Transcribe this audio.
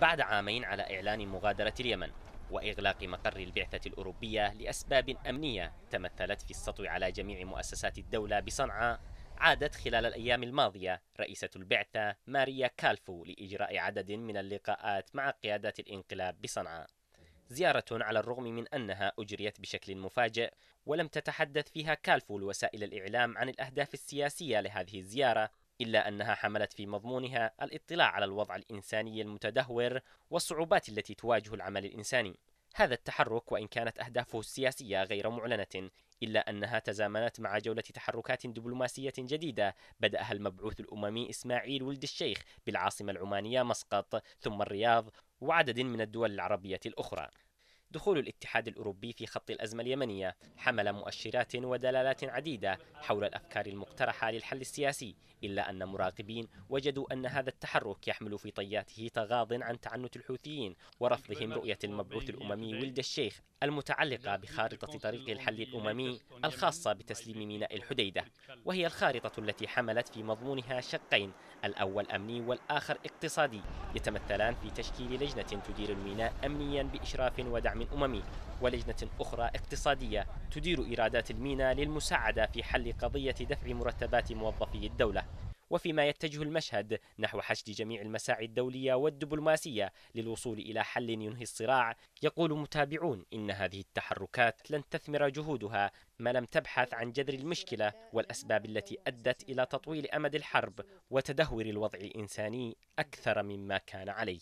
بعد عامين على إعلان مغادرة اليمن وإغلاق مقر البعثة الأوروبية لأسباب أمنية تمثلت في السطو على جميع مؤسسات الدولة بصنعاء عادت خلال الأيام الماضية رئيسة البعثة ماريا كالفو لإجراء عدد من اللقاءات مع قيادة الانقلاب بصنعاء زيارة على الرغم من أنها أجريت بشكل مفاجئ ولم تتحدث فيها كالفو لوسائل الإعلام عن الأهداف السياسية لهذه الزيارة إلا أنها حملت في مضمونها الاطلاع على الوضع الإنساني المتدهور والصعوبات التي تواجه العمل الإنساني. هذا التحرك وإن كانت أهدافه السياسية غير معلنة، إلا أنها تزامنت مع جولة تحركات دبلوماسية جديدة بدأها المبعوث الأممي إسماعيل ولد الشيخ بالعاصمة العمانية مسقط، ثم الرياض، وعدد من الدول العربية الأخرى. دخول الاتحاد الأوروبي في خط الأزمة اليمنية حمل مؤشرات ودلالات عديدة حول الأفكار المقترحة للحل السياسي إلا أن مراقبين وجدوا أن هذا التحرك يحمل في طياته تغاض عن تعنت الحوثيين ورفضهم رؤية المبعوث الأممي ولد الشيخ المتعلقة بخارطة طريق الحل الأممي الخاصة بتسليم ميناء الحديدة وهي الخارطة التي حملت في مضمونها شقين الأول أمني والآخر اقتصادي يتمثلان في تشكيل لجنة تدير الميناء أمنيا بإشراف ودعم دعم أممي ولجنة أخرى اقتصادية تدير إيرادات المينا للمساعدة في حل قضية دفع مرتبات موظفي الدولة وفيما يتجه المشهد نحو حشد جميع المساعي الدولية والدبلوماسية للوصول إلى حل ينهي الصراع يقول متابعون إن هذه التحركات لن تثمر جهودها ما لم تبحث عن جذر المشكلة والأسباب التي أدت إلى تطويل أمد الحرب وتدهور الوضع الإنساني أكثر مما كان عليه